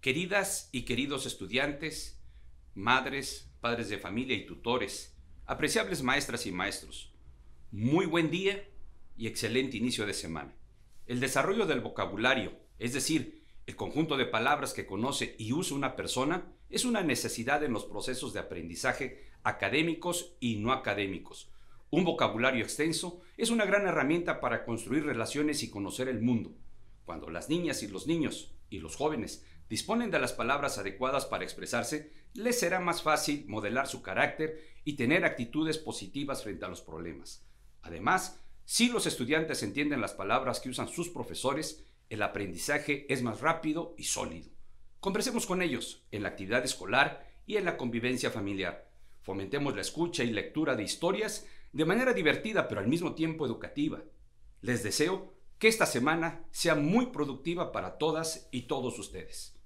Queridas y queridos estudiantes, madres, padres de familia y tutores, apreciables maestras y maestros, muy buen día y excelente inicio de semana. El desarrollo del vocabulario, es decir, el conjunto de palabras que conoce y usa una persona, es una necesidad en los procesos de aprendizaje académicos y no académicos. Un vocabulario extenso es una gran herramienta para construir relaciones y conocer el mundo. Cuando las niñas y los niños y los jóvenes disponen de las palabras adecuadas para expresarse, les será más fácil modelar su carácter y tener actitudes positivas frente a los problemas. Además, si los estudiantes entienden las palabras que usan sus profesores, el aprendizaje es más rápido y sólido. Conversemos con ellos en la actividad escolar y en la convivencia familiar. Fomentemos la escucha y lectura de historias de manera divertida pero al mismo tiempo educativa. Les deseo que esta semana sea muy productiva para todas y todos ustedes.